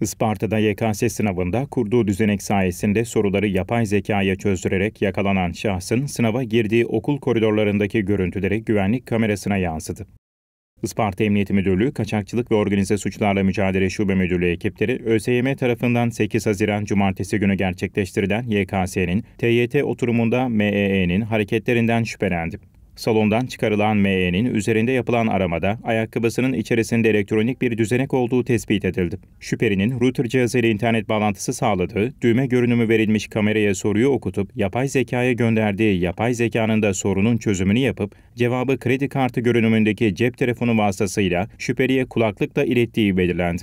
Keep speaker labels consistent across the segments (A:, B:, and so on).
A: Isparta'da YKS sınavında kurduğu düzenek sayesinde soruları yapay zekaya çözdürerek yakalanan şahsın sınava girdiği okul koridorlarındaki görüntüleri güvenlik kamerasına yansıdı. Isparta Emniyet Müdürlüğü Kaçakçılık ve Organize Suçlarla Mücadele Şube Müdürlüğü ekipleri ÖSYM tarafından 8 Haziran Cumartesi günü gerçekleştirilen YKS'nin TYT oturumunda MEE'nin hareketlerinden şüphelendi. Salondan çıkarılan ME'nin üzerinde yapılan aramada ayakkabısının içerisinde elektronik bir düzenek olduğu tespit edildi. Şüphelinin router cihazı ile internet bağlantısı sağladığı, düğme görünümü verilmiş kameraya soruyu okutup yapay zekaya gönderdiği yapay zekanın da sorunun çözümünü yapıp cevabı kredi kartı görünümündeki cep telefonu vasıtasıyla şüpheliye kulaklıkla ilettiği belirlendi.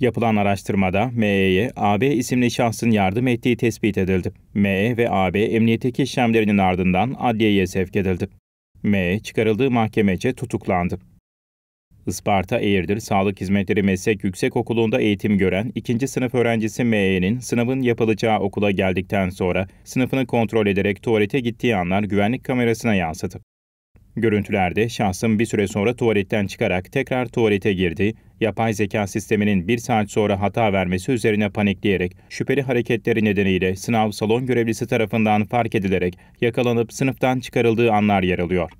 A: Yapılan araştırmada ME'ye AB isimli şahsın yardım ettiği tespit edildi. ME ve AB emniyeteki işlemlerinin ardından adliyeye sevk edildi. M. çıkarıldığı mahkemece tutuklandı. Isparta Eğirdir Sağlık Hizmetleri Meslek Yüksekokulu'nda eğitim gören ikinci sınıf öğrencisi M.E.'nin sınavın yapılacağı okula geldikten sonra sınıfını kontrol ederek tuvalete gittiği anlar güvenlik kamerasına yansıdı. Görüntülerde şahsın bir süre sonra tuvaletten çıkarak tekrar tuvalete girdi, yapay zeka sisteminin bir saat sonra hata vermesi üzerine panikleyerek, şüpheli hareketleri nedeniyle sınav salon görevlisi tarafından fark edilerek yakalanıp sınıftan çıkarıldığı anlar yer alıyor.